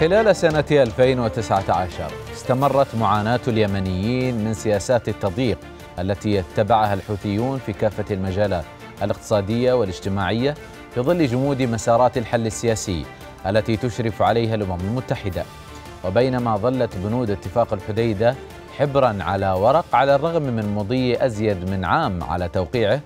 خلال سنة 2019 استمرت معاناة اليمنيين من سياسات التضييق التي يتبعها الحوثيون في كافة المجالات الاقتصادية والاجتماعية في ظل جمود مسارات الحل السياسي التي تشرف عليها الأمم المتحدة وبينما ظلت بنود اتفاق الحديدة حبرا على ورق على الرغم من مضي أزيد من عام على توقيعه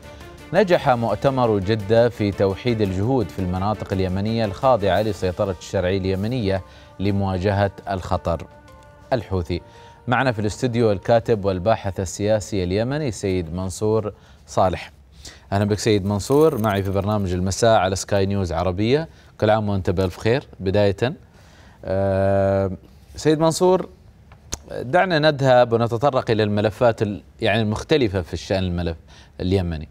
نجح مؤتمر جدة في توحيد الجهود في المناطق اليمنية الخاضعة لسيطرة الشرعية اليمنية لمواجهة الخطر الحوثي معنا في الاستوديو الكاتب والباحث السياسي اليمني سيد منصور صالح اهلا بك سيد منصور معي في برنامج المساء على سكاي نيوز عربيه كل عام وانت بالف خير بدايه أه سيد منصور دعنا نذهب ونتطرق الى الملفات يعني المختلفه في الشان الملف اليمني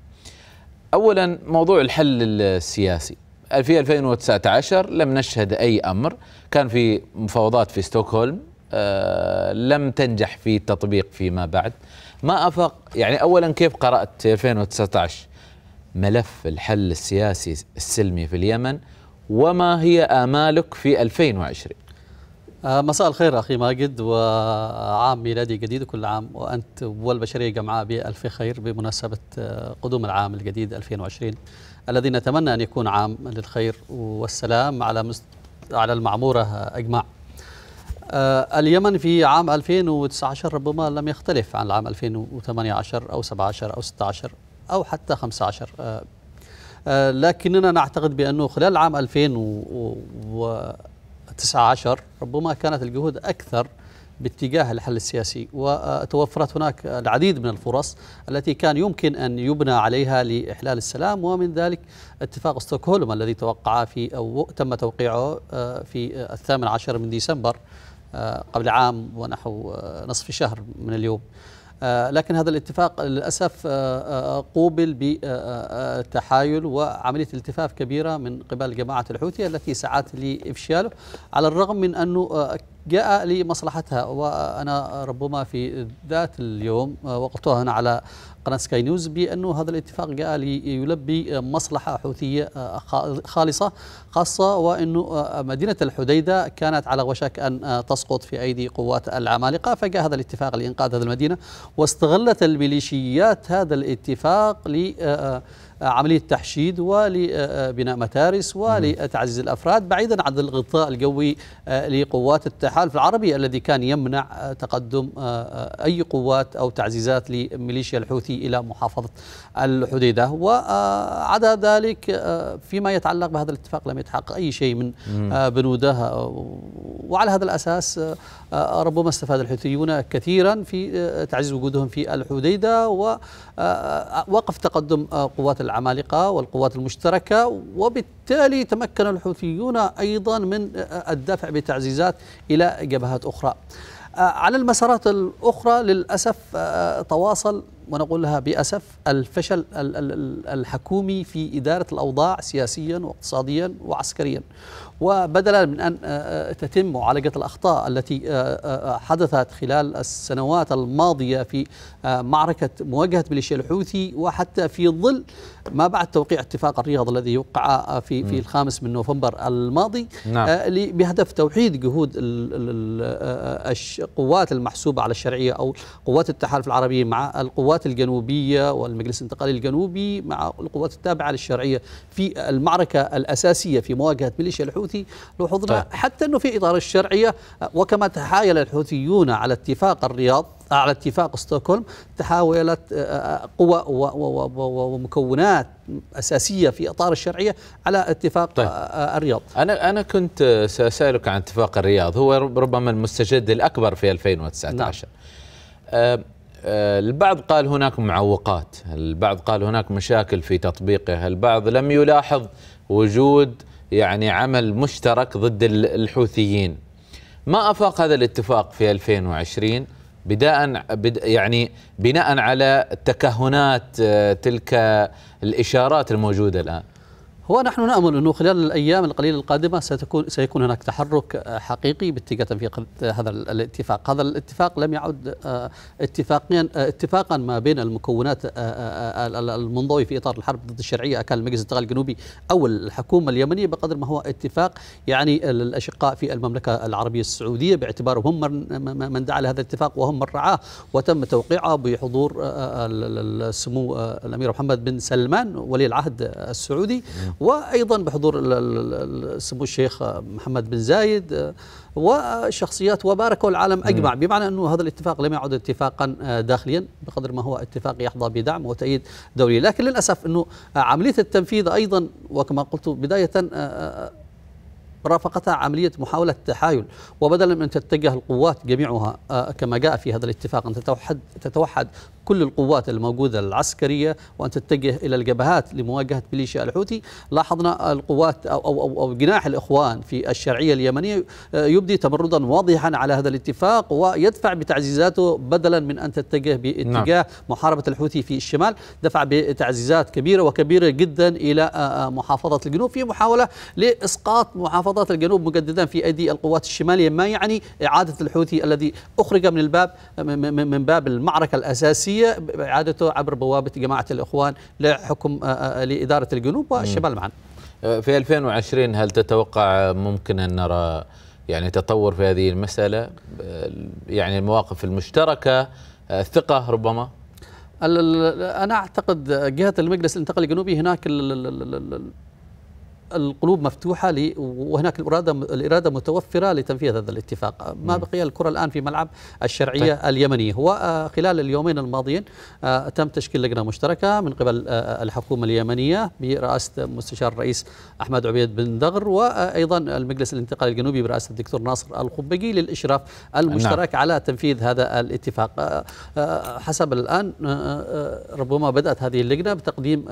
اولا موضوع الحل السياسي في 2019 لم نشهد اي امر كان في مفاوضات في ستوكهولم أه لم تنجح في التطبيق فيما بعد ما افق يعني اولا كيف قرات في 2019 ملف الحل السياسي السلمي في اليمن وما هي امالك في 2020 آه، مساء الخير أخي ماجد وعام ميلادي جديد وكل عام وأنت والبشرية جمعاء بألف خير بمناسبة آه، قدوم العام الجديد 2020 الذي نتمنى أن يكون عام للخير والسلام على على المعمورة آه، أجمع اليمن في عام 2019 ربما لم يختلف عن العام 2018 أو 17 أو 16 أو حتى 15 لكننا نعتقد بأنه خلال عام 2000 و... التسعة عشر ربما كانت الجهود أكثر باتجاه الحل السياسي وتوفرت هناك العديد من الفرص التي كان يمكن أن يبنى عليها لإحلال السلام ومن ذلك اتفاق ستوكهولم الذي توقع في أو تم توقيعه آه، في آه، الثامن عشر من ديسمبر آه، قبل عام ونحو نصف شهر من اليوم آه، لكن هذا الاتفاق للأسف آه، آه، قوبل بتحايل وعملية التفاف كبيرة من قبل جماعة الحوثي التي سعت لإفشاله على الرغم من أنه جاء لمصلحتها وأنا ربما في ذات اليوم آه، وقلتها هنا على قناة سكاي نيوز بأنه هذا الاتفاق جاء ليلبي مصلحة حوثية آه، خالصة خاصة وأنه آه، مدينة الحديدة كانت على وشك أن تسقط في أيدي قوات العمالقة فجاء هذا الاتفاق لإنقاذ هذه المدينة واستغلت الميليشيات هذا الاتفاق ل عملية تحشيد ولبناء متارس ولتعزيز الأفراد بعيدا عن الغطاء الجوي آه، لقوات التحالف العربي الذي كان يمنع آه، تقدم آه، أي قوات أو تعزيزات لميليشيا الحوثي إلى محافظة الحديدة وعدا ذلك فيما يتعلق بهذا الاتفاق لم يتحقق أي شيء من بنوده وعلى هذا الأساس ربما استفاد الحوثيون كثيرا في تعزيز وجودهم في الحديدة ووقف تقدم قوات العمالقة والقوات المشتركة وبالتالي تمكن الحوثيون أيضا من الدفع بتعزيزات إلى جبهات أخرى آه، على المسارات الأخرى للأسف آه، تواصل ونقول لها بأسف الفشل الحكومي في إدارة الأوضاع سياسيا واقتصاديا وعسكريا وبدلا من أن آه، آه، تتم معالجة الأخطاء التي آه، حدثت خلال السنوات الماضية في معركة مواجهة ميليشيا الحوثي وحتى في ظل ما بعد توقيع اتفاق الرياض الذي وقع في في الخامس من نوفمبر الماضي نعم. بهدف توحيد جهود القوات المحسوبة على الشرعية أو قوات التحالف العربي مع القوات القوات الجنوبية والمجلس الانتقالي الجنوبي مع القوات التابعة للشرعية في المعركة الأساسية في مواجهة ميليشيا الحوثي لاحظنا طيب. حتى أنه في إطار الشرعية وكما تحايل الحوثيون على اتفاق الرياض على اتفاق ستوكهولم تحاولت آه، آه، قوى ومكونات اساسيه في اطار الشرعيه على اتفاق طيب. آه، الرياض. انا انا كنت ساسالك عن اتفاق الرياض هو ربما المستجد الاكبر في 2019. نعم. آه، البعض قال هناك معوقات البعض قال هناك مشاكل في تطبيقه البعض لم يلاحظ وجود يعني عمل مشترك ضد الحوثيين ما أفاق هذا الاتفاق في 2020 بداء يعني بناء على تكهنات آه، تلك الإشارات الموجودة الآن هو نحن نامل انه خلال الايام القليله القادمه ستكون سيكون هناك تحرك آه، حقيقي باتجاه تنفيذ هذا الاتفاق، هذا الاتفاق لم يعد آه، اتفاقيا آه، اتفاقا ما بين المكونات المنضوي في اطار الحرب ضد الشرعيه كان المجلس الانتقالي الجنوبي او الحكومه اليمنيه بقدر ما هو اتفاق يعني الاشقاء في المملكه العربيه السعوديه باعتبارهم هم من, من دعا لهذا الاتفاق وهم من رعاه وتم توقيعه بحضور سمو الامير محمد بن سلمان ولي العهد السعودي وايضا بحضور سمو الشيخ محمد بن زايد آه، وشخصيات وباركوا العالم اجمع بمعنى انه هذا الاتفاق لم يعد اتفاقا آه، داخليا بقدر ما هو اتفاق يحظى بدعم وتأييد دولي لكن للاسف انه عمليه التنفيذ ايضا وكما قلت بدايه آه، رافقتها عملية محاولة تحايل وبدلا من تتجه القوات جميعها آه، كما جاء في هذا الاتفاق أن تتوحد, تتوحد كل القوات الموجودة العسكرية وأن تتجه إلى الجبهات لمواجهة ميليشيا الحوثي لاحظنا القوات أو, أو, أو, أو جناح الإخوان في الشرعية اليمنية آه، يبدي تمردا واضحا على هذا الاتفاق ويدفع بتعزيزاته بدلا من أن تتجه باتجاه نعم. محاربة الحوثي في الشمال دفع بتعزيزات كبيرة وكبيرة جدا إلى آه، محافظة الجنوب في محاولة لإسقاط محافظة محافظات الجنوب مجددا في أيدي القوات الشمالية ما يعني إعادة الحوثي الذي أخرج من الباب من باب المعركة الأساسية إعادته عبر بوابة جماعة الإخوان لحكم لإدارة الجنوب والشمال معا في 2020 هل تتوقع ممكن أن نرى يعني تطور في هذه المسألة يعني المواقف المشتركة الثقة ربما أنا أعتقد جهة المجلس الانتقالي الجنوبي هناك القلوب مفتوحة وهناك الإرادة الإرادة متوفرة لتنفيذ هذا الاتفاق ما بقي الكرة الآن في ملعب الشرعية طيب. اليمني هو آه، خلال اليومين الماضيين آه، تم تشكيل لجنة مشتركة من قبل آه، الحكومة اليمنية برئاسة مستشار الرئيس أحمد عبيد بن دغر وأيضا المجلس الانتقالي الجنوبي برئاسة الدكتور ناصر القبقي للإشراف المشترك نعم. على تنفيذ هذا الاتفاق حسب الآن ربما بدأت هذه اللجنة بتقديم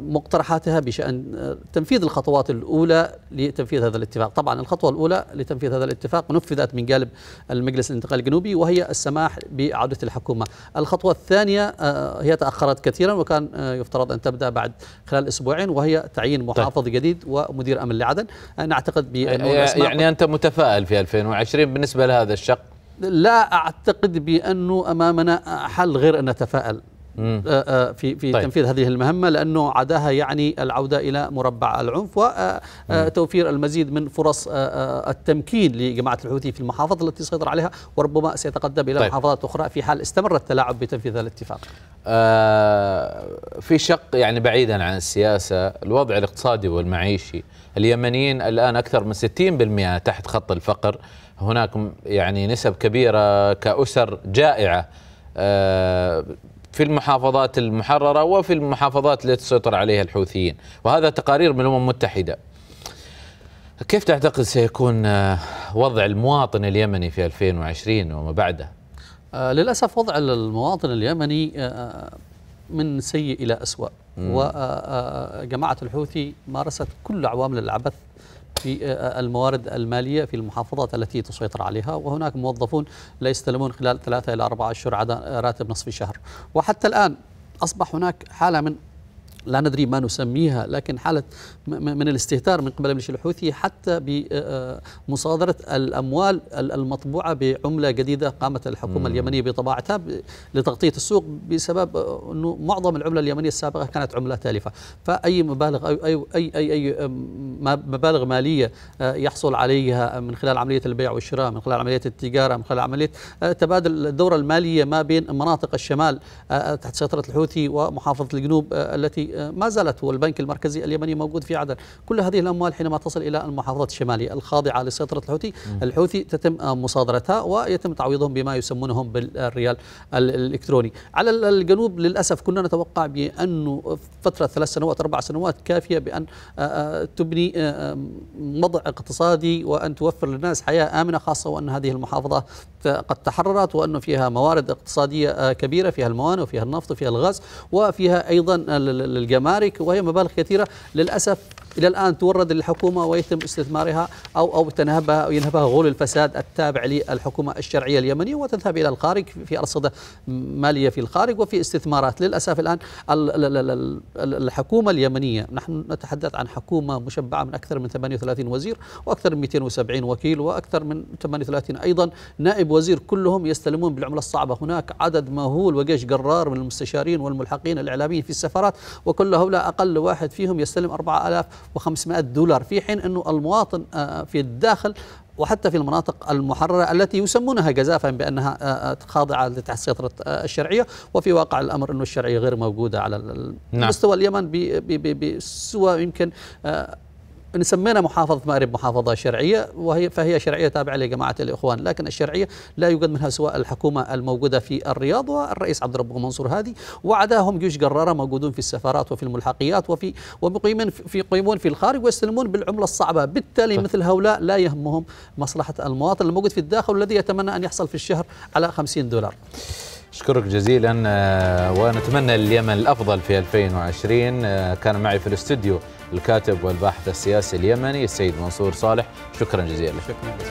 مقترحاتها بشأن آه، تنفيذ الخطوات الأولى لتنفيذ هذا الاتفاق طبعا الخطوة الأولى لتنفيذ هذا الاتفاق نفذت من جانب المجلس الانتقالي الجنوبي وهي السماح بعودة الحكومة الخطوة الثانية آه، هي تأخرت كثيرا وكان آه، يفترض أن تبدأ بعد خلال أسبوعين وهي تعيين طيب. محافظ طيب. جديد ومدير أمن لعدن نعتقد يعني, يعني أنت متفائل في 2020 بالنسبة لهذا الشق لا أعتقد بأنه أمامنا حل غير أن نتفائل آه، آه، في في طيب. تنفيذ هذه المهمه لانه عداها يعني العوده الى مربع العنف وتوفير آه، المزيد من فرص التمكين لجماعه الحوثي في المحافظه التي سيطر عليها وربما سيتقدم الى طيب. محافظات اخرى في حال استمر التلاعب بتنفيذ هذا الاتفاق. آه في شق يعني بعيدا عن السياسه، الوضع الاقتصادي والمعيشي، اليمنيين الان اكثر من 60% تحت خط الفقر، هناك يعني نسب كبيره كاسر جائعه آه في المحافظات المحررة وفي المحافظات التي تسيطر عليها الحوثيين وهذا تقارير من الأمم المتحدة كيف تعتقد سيكون آه، وضع المواطن اليمني في 2020 وما بعده؟ آه، للأسف وضع المواطن اليمني آه، من سيء إلى أسوأ وجماعة الحوثي مارست كل عوامل العبث في آه، الموارد المالية في المحافظات التي تسيطر عليها وهناك موظفون لا يستلمون خلال ثلاثة إلى أربعة أشهر راتب نصف الشهر وحتى الآن أصبح هناك حالة من لا ندري ما نسميها لكن حالة من الاستهتار من قبل الميليشيا الحوثي حتى بمصادرة آه، آه، الأموال المطبوعة بعملة جديدة قامت الحكومة اليمنية بطباعتها لتغطية السوق بسبب أنه معظم العملة اليمنية السابقة كانت عملة تالفة فأي مبالغ أي أي أي, أي, أي مبالغ مالية آه، يحصل عليها من خلال عملية البيع والشراء من خلال عملية التجارة من خلال عملية تبادل الدورة المالية ما بين مناطق الشمال تحت سيطرة الحوثي ومحافظة الجنوب التي آه، ما زالت والبنك المركزي اليمني موجود في عدن كل هذه الأموال حينما تصل إلى المحافظات الشمالية الخاضعة لسيطرة الحوثي الحوثي تتم آه، مصادرتها ويتم تعويضهم بما يسمونهم بالريال الإلكتروني على الجنوب للأسف كنا نتوقع بأنه فترة ثلاث سنوات أربع سنوات كافية بأن آه، تبني وضع اقتصادي وأن توفر للناس حياة آمنة خاصة وأن هذه المحافظة قد تحررت وأنه فيها موارد اقتصادية كبيرة فيها الموانئ وفيها النفط وفيها الغاز وفيها أيضا للجمارك وهي مبالغ كثيرة للأسف الى الان تورد للحكومه ويتم استثمارها او او تنهبها او ينهبها غول الفساد التابع للحكومه الشرعيه اليمنيه وتذهب الى الخارج في ارصده ماليه في الخارج وفي استثمارات للاسف الان الحكومه اليمنيه نحن نتحدث عن حكومه مشبعه من اكثر من 38 وزير واكثر من 270 وكيل واكثر من 38 ايضا نائب وزير كلهم يستلمون بالعمله الصعبه هناك عدد مهول وجيش قرار من المستشارين والملحقين الاعلاميين في السفارات وكل هؤلاء اقل واحد فيهم يستلم 4000 و500 دولار في حين أنه المواطن آه، في الداخل وحتى في المناطق المحررة التي يسمونها جزافا بأنها آه، آه، خاضعة تحت سيطرة الشرعية وفي واقع الأمر أن الشرعية غير موجودة على نعم. مستوى اليمن بسوى يمكن إن سمينا محافظة مأرب محافظة شرعية وهي فهي شرعية تابعة لجماعة الإخوان لكن الشرعية لا يوجد منها سواء الحكومة الموجودة في الرياض والرئيس عبد الرب منصور هادي وعداهم جيوش قرارة موجودون في السفارات وفي الملحقيات وفي ومقيمين في يقيمون في الخارج ويستلمون بالعملة الصعبة بالتالي مثل هؤلاء لا يهمهم مصلحة المواطن الموجود في الداخل والذي يتمنى أن يحصل في الشهر على 50 دولار أشكرك جزيلا آه، ونتمنى لليمن الأفضل في 2020 آه، كان معي في الاستوديو الكاتب والباحث السياسي اليمني السيد منصور صالح شكرا جزيلا شكرا.